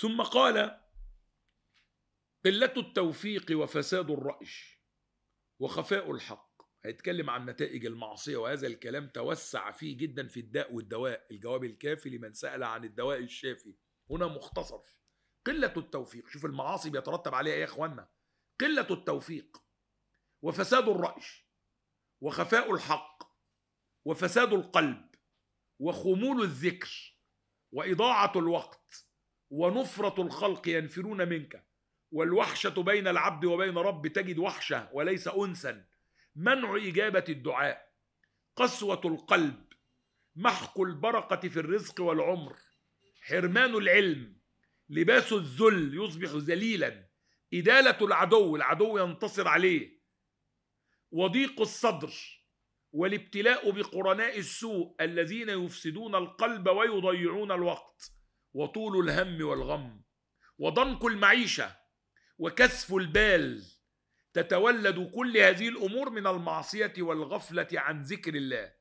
ثم قال قلة التوفيق وفساد الرأي وخفاء الحق هيتكلم عن نتائج المعصية وهذا الكلام توسع فيه جدا في الداء والدواء الجواب الكافي لمن سأل عن الدواء الشافي هنا مختصر قلة التوفيق شوف المعاصي بيترتب عليها ايه يا اخوانا قلة التوفيق وفساد الرأي وخفاء الحق وفساد القلب وخمول الذكر وإضاعة الوقت ونفرة الخلق ينفرون منك والوحشة بين العبد وبين رب تجد وحشة وليس أنسا منع إجابة الدعاء قسوة القلب محق البركة في الرزق والعمر حرمان العلم لباس الذل يصبح ذليلا إدالة العدو العدو ينتصر عليه وضيق الصدر والابتلاء بقرناء السوء الذين يفسدون القلب ويضيعون الوقت وطول الهم والغم وضنك المعيشه وكسف البال تتولد كل هذه الامور من المعصيه والغفله عن ذكر الله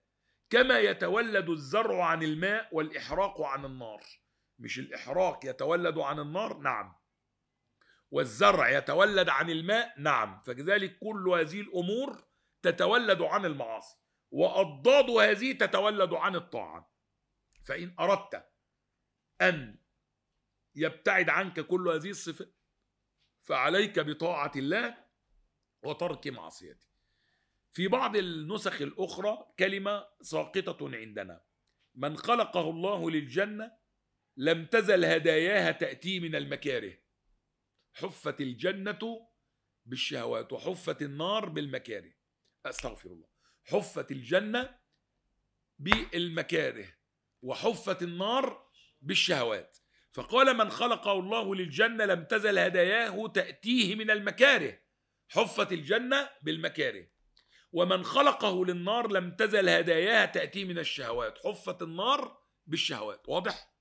كما يتولد الزرع عن الماء والاحراق عن النار مش الاحراق يتولد عن النار نعم والزرع يتولد عن الماء نعم فكذلك كل هذه الامور تتولد عن المعاصي واضداد هذه تتولد عن الطاعه فان اردت أن يبتعد عنك كل هذه الصفات فعليك بطاعة الله وترك معصيته في بعض النسخ الأخرى كلمة ساقطة عندنا من خلقه الله للجنة لم تزل هداياها تأتي من المكاره حفت الجنة بالشهوات وحفت النار بالمكاره أستغفر الله حفت الجنة بالمكاره وحفت النار بالشهوات فقال من خلقه الله للجنة لم تزل هداياه تأتيه من المكاره حفت الجنة بالمكاره ومن خلقه للنار لم تزل هداياها تأتيه من الشهوات حفت النار بالشهوات واضح؟